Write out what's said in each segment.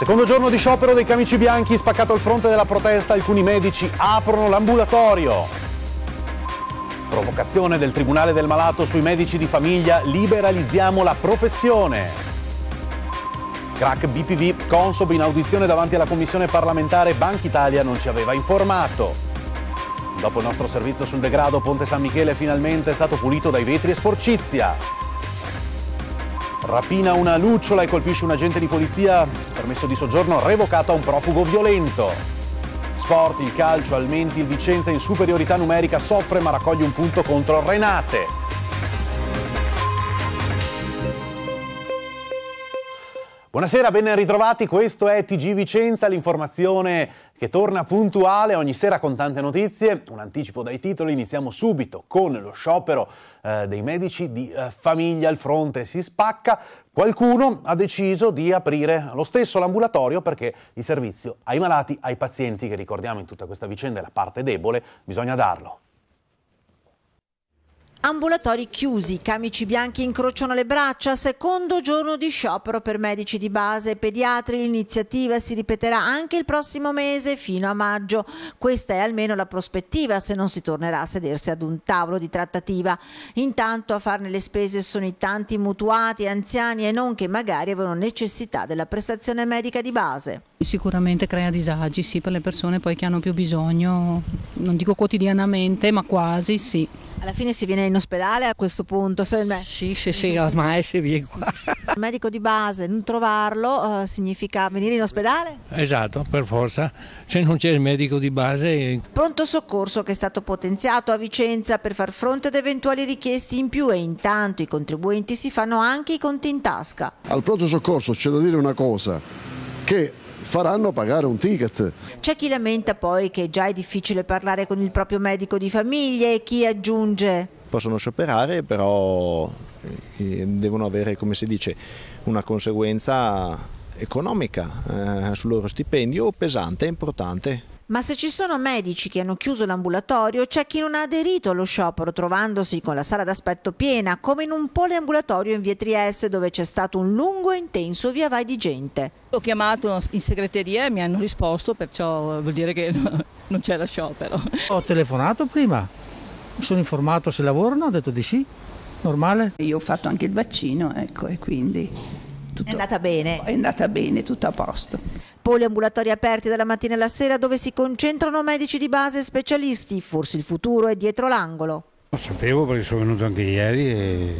Secondo giorno di sciopero dei camici bianchi, spaccato al fronte della protesta, alcuni medici aprono l'ambulatorio. Provocazione del Tribunale del Malato sui medici di famiglia, liberalizziamo la professione. Crack BPV, Consob in audizione davanti alla commissione parlamentare, Banca Italia non ci aveva informato. Dopo il nostro servizio sul degrado, Ponte San Michele finalmente è stato pulito dai vetri e sporcizia. Rapina una lucciola e colpisce un agente di polizia, permesso di soggiorno revocato a un profugo violento. Sport, il calcio, Almenti, il Vicenza in superiorità numerica soffre ma raccoglie un punto contro Renate. Buonasera, ben ritrovati, questo è TG Vicenza, l'informazione che torna puntuale ogni sera con tante notizie. Un anticipo dai titoli, iniziamo subito con lo sciopero eh, dei medici di eh, famiglia, il fronte si spacca. Qualcuno ha deciso di aprire lo stesso l'ambulatorio perché il servizio ai malati, ai pazienti, che ricordiamo in tutta questa vicenda è la parte debole, bisogna darlo. Ambulatori chiusi, camici bianchi incrociano le braccia, secondo giorno di sciopero per medici di base e pediatri, l'iniziativa si ripeterà anche il prossimo mese fino a maggio. Questa è almeno la prospettiva se non si tornerà a sedersi ad un tavolo di trattativa. Intanto a farne le spese sono i tanti mutuati, anziani e non che magari avevano necessità della prestazione medica di base. Sicuramente crea disagi sì, per le persone poi che hanno più bisogno, non dico quotidianamente ma quasi sì. Alla fine si viene in ospedale a questo punto? Se me... Sì, sì, sì, ormai si viene qua. Il medico di base, non trovarlo eh, significa venire in ospedale? Esatto, per forza. Se non c'è il medico di base... Eh, pronto soccorso che è stato potenziato a Vicenza per far fronte ad eventuali richieste in più e intanto i contribuenti si fanno anche i conti in tasca. Al pronto soccorso c'è da dire una cosa, che faranno pagare un ticket. C'è chi lamenta poi che già è difficile parlare con il proprio medico di famiglia e chi aggiunge. Possono scioperare, però eh, devono avere, come si dice, una conseguenza economica eh, sul loro stipendio pesante e importante. Ma se ci sono medici che hanno chiuso l'ambulatorio, c'è chi non ha aderito allo sciopero trovandosi con la sala d'aspetto piena, come in un poliambulatorio in via Trieste dove c'è stato un lungo e intenso via vai di gente. Ho chiamato in segreteria e mi hanno risposto, perciò vuol dire che non c'è lo sciopero. Ho telefonato prima, mi sono informato se lavorano, ho detto di sì, normale. Io ho fatto anche il vaccino, ecco, e quindi... Tutto, è andata bene. È andata bene, tutto a posto poli ambulatori aperti dalla mattina alla sera dove si concentrano medici di base e specialisti. Forse il futuro è dietro l'angolo. Lo sapevo perché sono venuto anche ieri e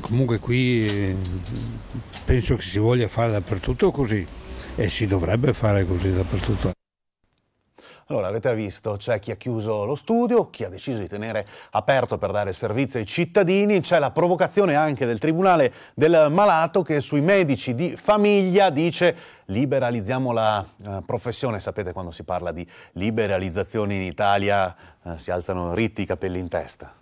comunque qui eh, penso che si voglia fare dappertutto così e si dovrebbe fare così dappertutto. Allora, avete visto, c'è chi ha chiuso lo studio, chi ha deciso di tenere aperto per dare servizio ai cittadini, c'è la provocazione anche del Tribunale del Malato che sui medici di famiglia dice liberalizziamo la eh, professione, sapete quando si parla di liberalizzazione in Italia eh, si alzano ritti i capelli in testa.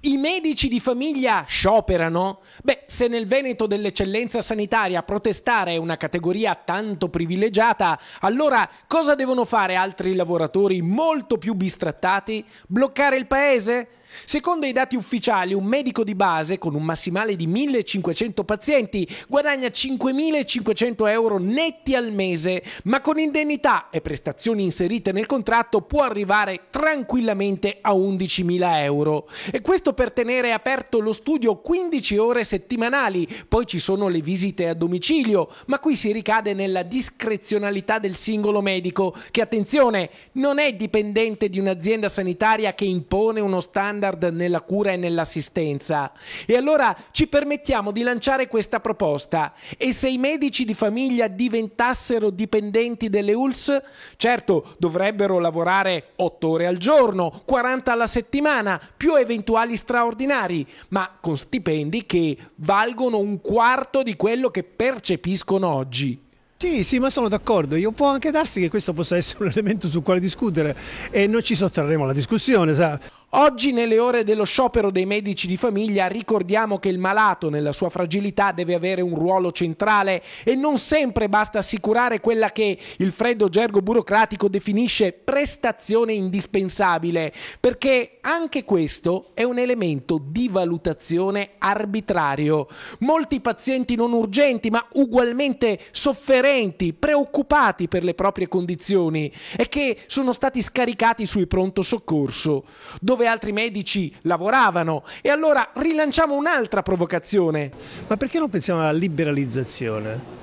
I medici di famiglia scioperano? Beh, se nel Veneto dell'eccellenza sanitaria protestare è una categoria tanto privilegiata, allora cosa devono fare altri lavoratori molto più bistrattati? Bloccare il paese? Secondo i dati ufficiali, un medico di base con un massimale di 1500 pazienti guadagna 5500 euro netti al mese, ma con indennità e prestazioni inserite nel contratto può arrivare tranquillamente a 11.000 euro. E questo per tenere aperto lo studio 15 ore settimanali, poi ci sono le visite a domicilio, ma qui si ricade nella discrezionalità del singolo medico, che attenzione, non è dipendente di un'azienda sanitaria che impone uno standard standard nella cura e nell'assistenza. E allora ci permettiamo di lanciare questa proposta. E se i medici di famiglia diventassero dipendenti delle ULS, certo dovrebbero lavorare 8 ore al giorno, 40 alla settimana, più eventuali straordinari, ma con stipendi che valgono un quarto di quello che percepiscono oggi. Sì, sì, ma sono d'accordo. Io può anche darsi che questo possa essere un elemento sul quale discutere e non ci sottrarremo alla discussione, sa? Oggi nelle ore dello sciopero dei medici di famiglia ricordiamo che il malato nella sua fragilità deve avere un ruolo centrale e non sempre basta assicurare quella che il freddo gergo burocratico definisce prestazione indispensabile, perché anche questo è un elemento di valutazione arbitrario. Molti pazienti non urgenti ma ugualmente sofferenti, preoccupati per le proprie condizioni e che sono stati scaricati sui pronto soccorso, dove dove altri medici lavoravano. E allora rilanciamo un'altra provocazione. Ma perché non pensiamo alla liberalizzazione?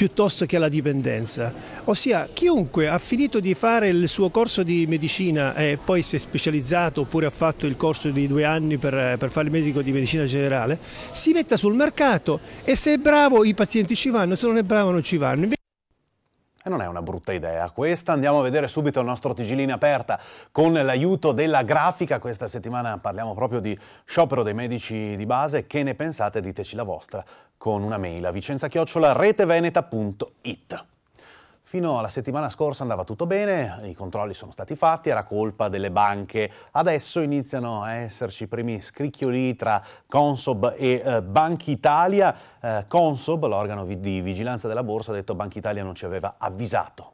piuttosto che alla dipendenza. Ossia, chiunque ha finito di fare il suo corso di medicina e poi si è specializzato oppure ha fatto il corso di due anni per, per fare il medico di medicina generale, si metta sul mercato e se è bravo i pazienti ci vanno, se non è bravo non ci vanno. E non è una brutta idea questa, andiamo a vedere subito il nostro Tigilina aperta con l'aiuto della grafica, questa settimana parliamo proprio di sciopero dei medici di base, che ne pensate? Diteci la vostra con una mail a vicenzachiocciolareteveneta.it. Fino alla settimana scorsa andava tutto bene, i controlli sono stati fatti, era colpa delle banche. Adesso iniziano a esserci i primi scricchioli tra Consob e eh, Banca Italia. Eh, Consob, l'organo di vigilanza della borsa, ha detto Banca Italia non ci aveva avvisato.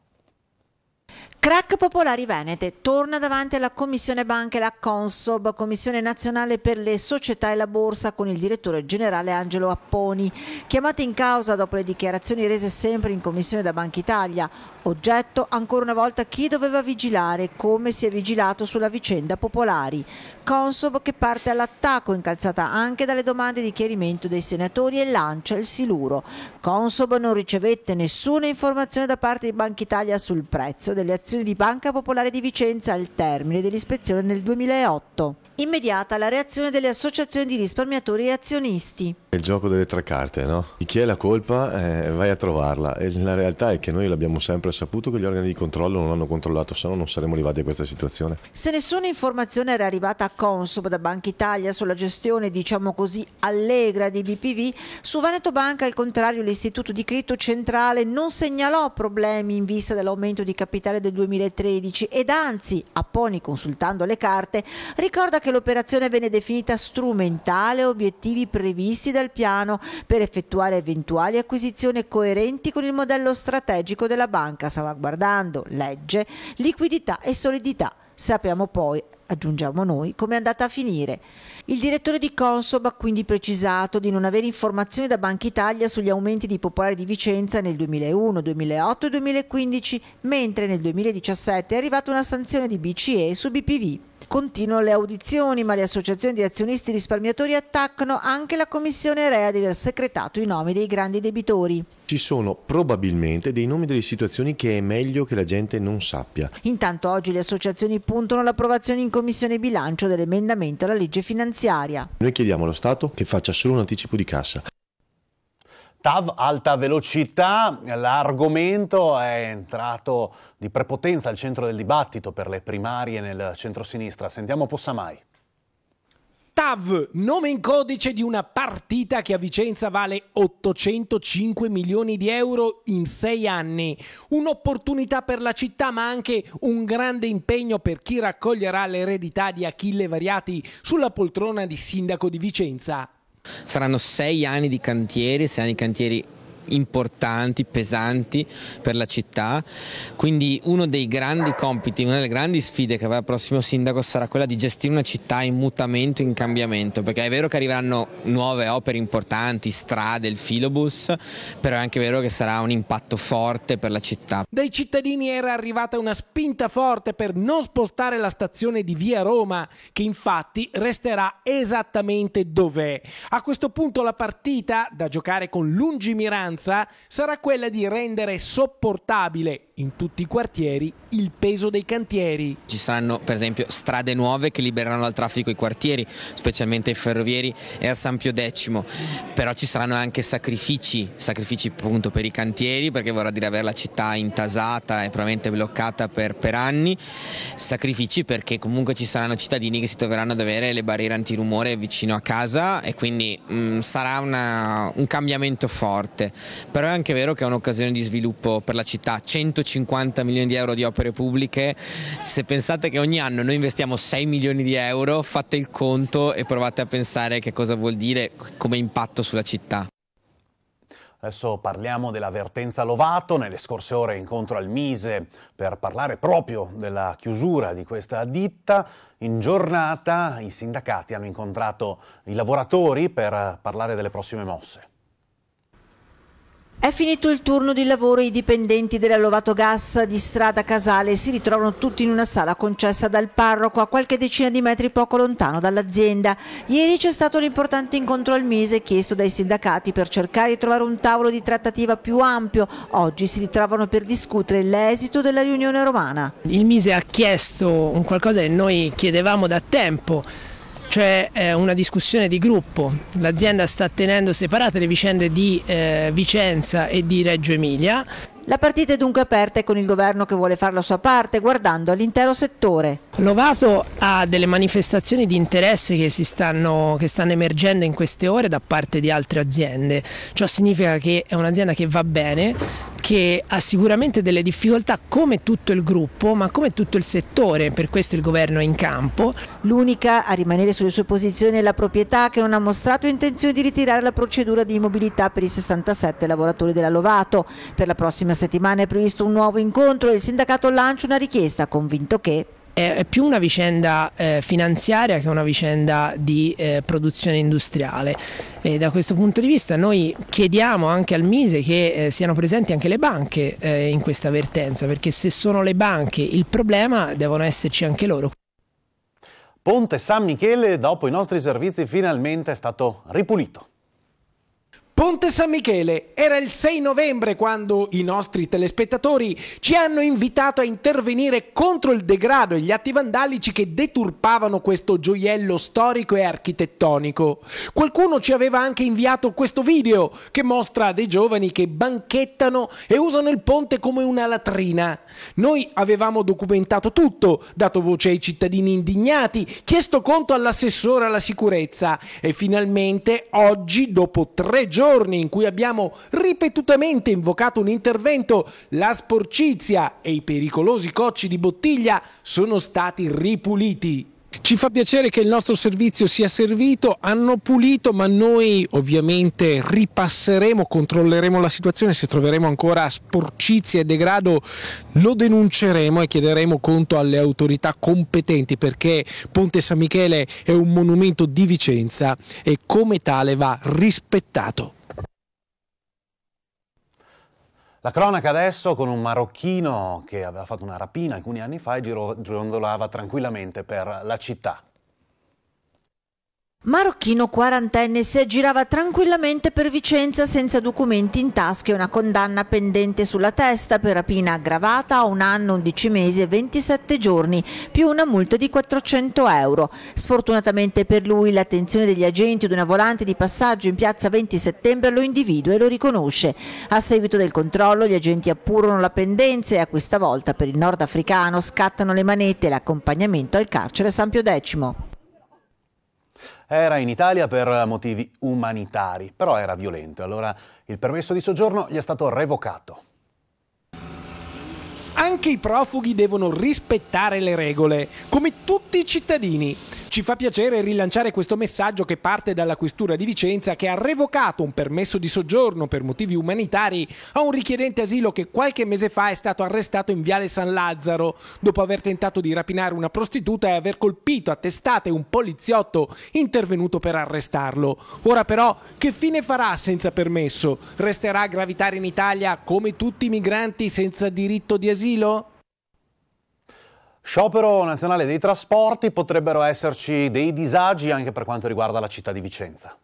Crack Popolari Venete torna davanti alla Commissione Banche la Consob, Commissione Nazionale per le Società e la Borsa, con il direttore generale Angelo Apponi, chiamato in causa dopo le dichiarazioni rese sempre in Commissione da Banca Italia. Oggetto ancora una volta chi doveva vigilare, come si è vigilato sulla vicenda Popolari. Consob che parte all'attacco, incalzata anche dalle domande di chiarimento dei senatori e lancia il siluro. Consob non ricevette nessuna informazione da parte di Banca Italia sul prezzo delle azioni amministrazione di Banca Popolare di Vicenza al termine dell'ispezione nel 2008. Immediata la reazione delle associazioni di risparmiatori e azionisti. Il gioco delle tre carte, no? Di chi è la colpa eh, vai a trovarla. E la realtà è che noi l'abbiamo sempre saputo che gli organi di controllo non hanno controllato, se no non saremmo arrivati a questa situazione. Se nessuna informazione era arrivata a Consob da Banca Italia sulla gestione, diciamo così, allegra di BPV, su Veneto Banca al contrario l'istituto di credito centrale non segnalò problemi in vista dell'aumento di capitale del 2013 ed anzi, Apponi consultando le carte, ricorda che che l'operazione venne definita strumentale a obiettivi previsti dal piano per effettuare eventuali acquisizioni coerenti con il modello strategico della banca, salvaguardando legge, liquidità e solidità. Sappiamo poi aggiungiamo noi, come è andata a finire. Il direttore di Consob ha quindi precisato di non avere informazioni da Banca Italia sugli aumenti di Popolare di Vicenza nel 2001, 2008 e 2015, mentre nel 2017 è arrivata una sanzione di BCE su BPV. Continuano le audizioni, ma le associazioni di azionisti risparmiatori attaccano anche la commissione rea di aver secretato i nomi dei grandi debitori. Ci sono probabilmente dei nomi delle situazioni che è meglio che la gente non sappia. Intanto oggi le associazioni puntano all'approvazione in Commissione Bilancio dell'emendamento alla legge finanziaria. Noi chiediamo allo Stato che faccia solo un anticipo di cassa. TAV alta velocità, l'argomento è entrato di prepotenza al centro del dibattito per le primarie nel centro-sinistra. Sentiamo Possamai. TAV, nome in codice di una partita che a Vicenza vale 805 milioni di euro in sei anni. Un'opportunità per la città, ma anche un grande impegno per chi raccoglierà l'eredità di Achille Variati sulla poltrona di sindaco di Vicenza. Saranno sei anni di cantieri, sei anni di cantieri importanti, pesanti per la città, quindi uno dei grandi compiti, una delle grandi sfide che avrà il prossimo sindaco sarà quella di gestire una città in mutamento, in cambiamento, perché è vero che arriveranno nuove opere importanti, strade, il filobus, però è anche vero che sarà un impatto forte per la città. Dai cittadini era arrivata una spinta forte per non spostare la stazione di Via Roma, che infatti resterà esattamente dov'è. A questo punto la partita da giocare con lungimiranza, minoranza sarà quella di rendere sopportabile in tutti i quartieri il peso dei cantieri. Ci saranno per esempio strade nuove che libereranno al traffico i quartieri, specialmente i ferrovieri e a San Pio X, però ci saranno anche sacrifici, sacrifici appunto per i cantieri perché vorrà dire avere la città intasata e probabilmente bloccata per, per anni, sacrifici perché comunque ci saranno cittadini che si troveranno ad avere le barriere antirumore vicino a casa e quindi mh, mm, sarà una, un cambiamento forte, però è anche vero che è un'occasione di sviluppo per la città, 100 250 milioni di euro di opere pubbliche, se pensate che ogni anno noi investiamo 6 milioni di euro, fate il conto e provate a pensare che cosa vuol dire come impatto sulla città. Adesso parliamo dell'avvertenza Lovato, nelle scorse ore incontro al Mise per parlare proprio della chiusura di questa ditta. In giornata i sindacati hanno incontrato i lavoratori per parlare delle prossime mosse. È finito il turno di lavoro e i dipendenti della Lovato Gas di Strada Casale si ritrovano tutti in una sala concessa dal parroco a qualche decina di metri poco lontano dall'azienda. Ieri c'è stato un importante incontro al Mise chiesto dai sindacati per cercare di trovare un tavolo di trattativa più ampio. Oggi si ritrovano per discutere l'esito della riunione romana. Il Mise ha chiesto un qualcosa che noi chiedevamo da tempo c'è eh, una discussione di gruppo, l'azienda sta tenendo separate le vicende di eh, Vicenza e di Reggio Emilia. La partita è dunque aperta e con il governo che vuole fare la sua parte guardando all'intero settore. Lovato ha delle manifestazioni di interesse che stanno, che, stanno, emergendo in queste ore da parte di altre aziende. Ciò significa che è un'azienda che va bene, che ha sicuramente delle difficoltà come tutto il gruppo ma come tutto il settore, per questo il governo è in campo. L'unica a rimanere sulle sue posizioni è la proprietà che non ha mostrato intenzione di ritirare la procedura di immobilità per i 67 lavoratori della Lovato. Per la prossima settimana è previsto un nuovo incontro e il sindacato lancia una richiesta convinto che è, più una vicenda eh, finanziaria che una vicenda di eh, produzione industriale. E da questo punto di vista noi chiediamo anche al Mise che eh, siano presenti anche le banche eh, in questa avvertenza, perché se sono le banche il problema devono esserci anche loro. Ponte San Michele, dopo i nostri servizi, finalmente è stato ripulito. Ponte San Michele era il 6 novembre quando i nostri telespettatori ci hanno invitato a intervenire contro il degrado e gli atti vandalici che deturpavano questo gioiello storico e architettonico. Qualcuno ci aveva anche inviato questo video che mostra dei giovani che banchettano e usano il ponte come una latrina. Noi avevamo documentato tutto, dato voce ai cittadini indignati, chiesto conto all'assessore alla sicurezza e finalmente oggi, dopo tre giorni, giorni in cui abbiamo ripetutamente invocato un intervento, la sporcizia e i pericolosi cocci di bottiglia sono stati ripuliti. Ci fa piacere che il nostro servizio sia servito, hanno pulito, ma noi ovviamente ripasseremo, controlleremo la situazione, se troveremo ancora sporcizia e degrado lo denunceremo e chiederemo conto alle autorità competenti perché Ponte San Michele è un monumento di Vicenza e come tale va rispettato. La cronaca adesso con un marocchino che aveva fatto una rapina alcuni anni fa e girondolava tranquillamente per la città. Marocchino quarantenne si aggirava tranquillamente per Vicenza senza documenti in tasca e una condanna pendente sulla testa per rapina aggravata a un anno, 11 mesi e 27 giorni, più una multa di 400 euro. Sfortunatamente per lui l'attenzione degli agenti ad una volante di passaggio in piazza 20 settembre lo individua e lo riconosce. A seguito del controllo gli agenti appurano la pendenza e a questa volta per il nordafricano scattano le manette e l'accompagnamento al carcere San Pio X. Era in Italia per motivi umanitari, però era violento, allora il permesso di soggiorno gli è stato revocato. Anche i profughi devono rispettare le regole, come tutti i cittadini. Ci fa piacere rilanciare questo messaggio che parte dalla Questura di Vicenza che ha revocato un permesso di soggiorno per motivi umanitari a un richiedente asilo che qualche mese fa è stato arrestato in Viale San Lazzaro dopo aver tentato di rapinare una prostituta e aver colpito a testate un poliziotto intervenuto per arrestarlo. Ora però che fine farà senza permesso? Resterà a gravitare in Italia come tutti i migranti senza diritto di asilo? Sciopero nazionale dei trasporti, potrebbero esserci dei disagi anche per quanto riguarda la città di Vicenza.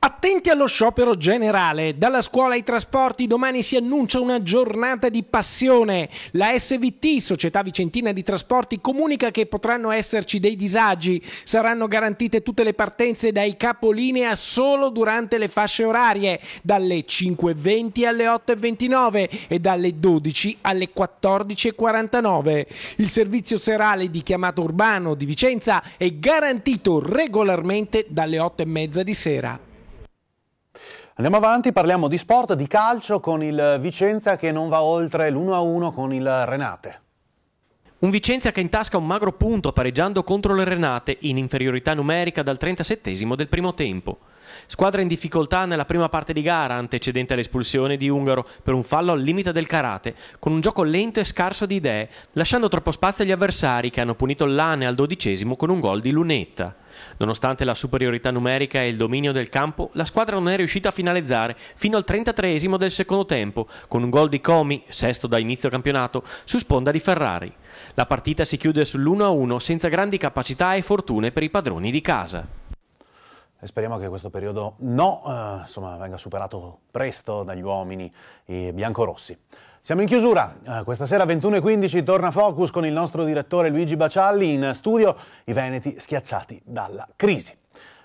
Attenti allo sciopero generale. Dalla scuola ai trasporti domani si annuncia una giornata di passione. La SVT, Società Vicentina di Trasporti, comunica che potranno esserci dei disagi. Saranno garantite tutte le partenze dai capolinea solo durante le fasce orarie, dalle 5.20 alle 8.29 e dalle 12 alle 14.49. Il servizio serale di chiamata urbano di Vicenza è garantito regolarmente dalle 8.30 di sera. Andiamo avanti, parliamo di sport, di calcio con il Vicenza che non va oltre l'1-1 con il Renate. Un Vicenza che intasca un magro punto pareggiando contro le Renate in inferiorità numerica dal 37 del primo tempo. Squadra in difficoltà nella prima parte di gara, antecedente all'espulsione di Ungaro per un fallo al limite del karate, con un gioco lento e scarso di idee, lasciando troppo spazio agli avversari che hanno punito l'Ane al dodicesimo con un gol di lunetta. Nonostante la superiorità numerica e il dominio del campo, la squadra non è riuscita a finalizzare fino al 33 del secondo tempo, con un gol di Comi, sesto da inizio campionato, su sponda di Ferrari. La partita si chiude sull'1-1 senza grandi capacità e fortune per i padroni di casa. E speriamo che questo periodo no, eh, insomma, venga superato presto dagli uomini eh, biancorossi. Siamo in chiusura. Eh, questa sera 21.15 torna Focus con il nostro direttore Luigi Bacialli in studio I Veneti schiacciati dalla crisi.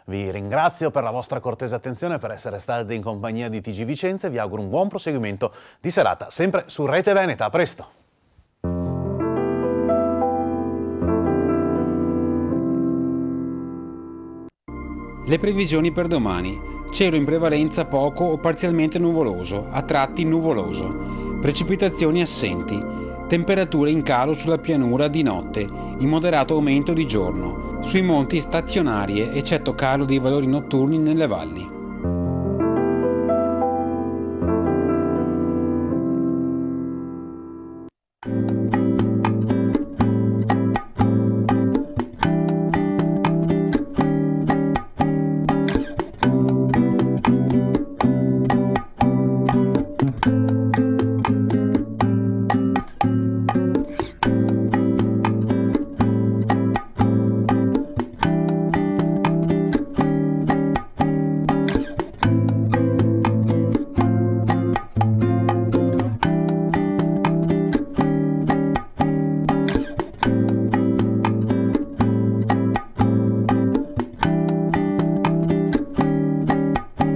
Vi ringrazio per la vostra cortesa attenzione, per essere stati in compagnia di TG Vicenza e vi auguro un buon proseguimento di serata sempre su Rete Veneta. A presto! Le previsioni per domani. Cielo in prevalenza poco o parzialmente nuvoloso, a tratti nuvoloso. Precipitazioni assenti. Temperature in calo sulla pianura di notte, in moderato aumento di giorno. Sui monti stazionarie, eccetto calo dei valori notturni nelle valli.